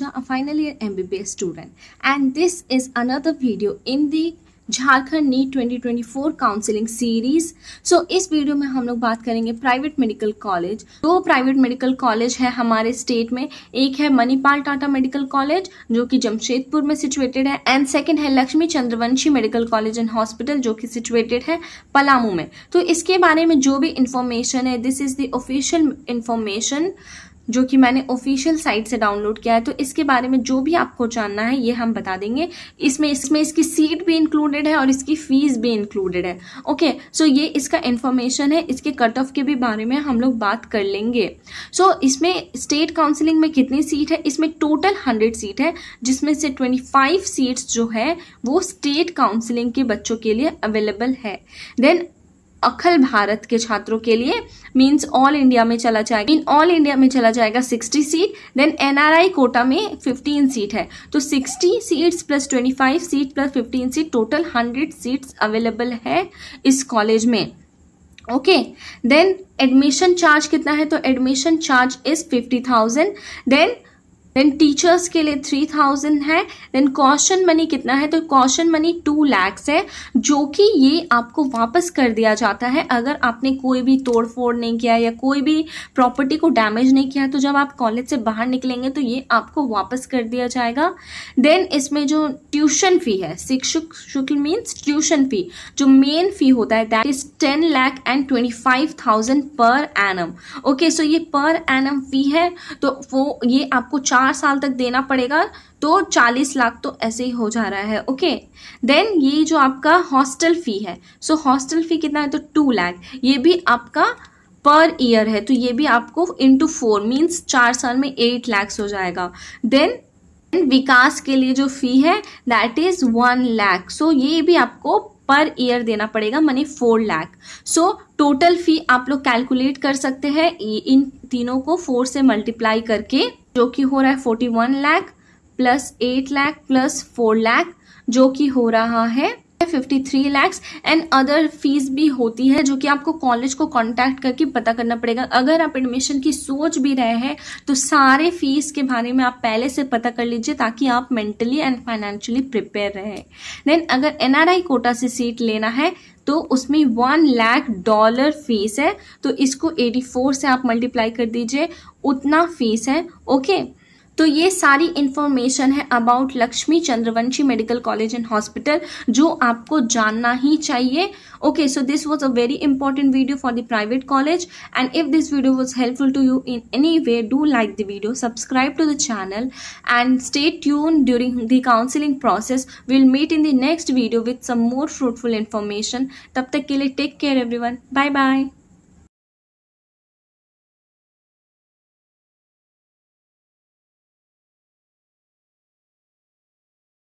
Ahuja, a final year MBBS student. And this is another video in the Jharkhand NEET 2024 counselling series so इस video में हम लोग बात करेंगे प्राइवेट मेडिकल कॉलेज दो प्राइवेट मेडिकल कॉलेज है हमारे स्टेट में एक है मणिपाल टाटा मेडिकल कॉलेज जो कि जमशेदपुर में सिचुएटेड है एंड सेकंड है Laxmi Chandravanshi medical college and hospital जो कि सिचुएटेड है पलामू में तो इसके बारे में जो भी इंफॉर्मेशन है this is the official information जो कि मैंने ऑफिशियल साइट से डाउनलोड किया है तो इसके बारे में जो भी आपको जानना है ये हम बता देंगे इसमें इसमें इसकी सीट भी इंक्लूडेड है और इसकी फीस भी इंक्लूडेड है ओके सो so ये इसका इन्फॉर्मेशन है इसके कट ऑफ के भी बारे में हम लोग बात कर लेंगे सो so, इसमें स्टेट काउंसिलिंग में कितनी सीट है इसमें टोटल हंड्रेड सीट है जिसमें से ट्वेंटी फाइव सीट्स जो है वो स्टेट काउंसिलिंग के बच्चों के लिए अवेलेबल है देन अखल भारत के छात्रों के लिए मीन्स ऑल इंडिया में चला जाएगा इन ऑल इंडिया में चला जाएगा 60 सीट देन एनआरआई कोटा में 15 सीट है तो 60 seats plus 25 seat plus 15 seat total 100 seats available है इस कॉलेज में ओके देन एडमिशन चार्ज कितना है तो admission charge is fifty thousand then then teachers के लिए थ्री थाउजेंड है देन कॉशन मनी कितना है तो कॉशन मनी टू लैक्स है जो कि ये आपको वापस कर दिया जाता है अगर आपने कोई भी तोड़फोड़ नहीं किया या कोई भी प्रॉपर्टी को डैमेज नहीं किया तो जब आप कॉलेज से बाहर निकलेंगे तो ये आपको वापस कर दिया जाएगा देन इसमें जो ट्यूशन फी है शिक्षक शुक्ल मीन्स ट्यूशन फी जो मेन फी होता है that is ten lakh and twenty five thousand per annum okay so ये पर एनम फी है तो वो ये आपको चार चार साल तक देना पड़ेगा तो चालीस लाख तो ऐसे ही हो जा रहा है ओके देन ये जो आपका हॉस्टल फ़ी है सो हॉस्टल फ़ी कितना है तो टू लाख ये भी आपका पर ईयर है तो ये भी आपको इंटू फोर मीन्स चार साल में एट लैक्स हो जाएगा देन विकास के लिए जो फी है that is one lakh so ये भी आपको पर ईयर देना पड़ेगा money four lakh so total fee आप लोग कैलकुलेट कर सकते हैं इन तीनों को फोर से मल्टीप्लाई करके जो कि हो रहा है forty one lakh plus eight lakh plus four lakh जो कि हो रहा है fifty three lakhs and other fees भी होती है जो कि आपको कॉलेज को कॉन्टैक्ट करके पता करना पड़ेगा अगर आप एडमिशन की सोच भी रहे हैं तो सारे फीस के बारे में आप पहले से पता कर लीजिए ताकि आप मेंटली एंड फाइनेंशियली प्रिपेयर रहे देन अगर आई कोटा से सीट लेना है तो उसमें वन लाख डॉलर फीस है तो इसको एटी फोर से आप मल्टीप्लाई कर दीजिए उतना फीस है ओके okay? तो ये सारी इन्फॉर्मेशन है about Laxmi Chandravanshi medical college and hospital जो आपको जानना ही चाहिए okay so this was a very important video for the private college and if this video was helpful to you in any way do like the video subscribe to the channel and stay tune during the counselling process will meet in the next video with some more fruitful information तब तक के लिए take care one bye bye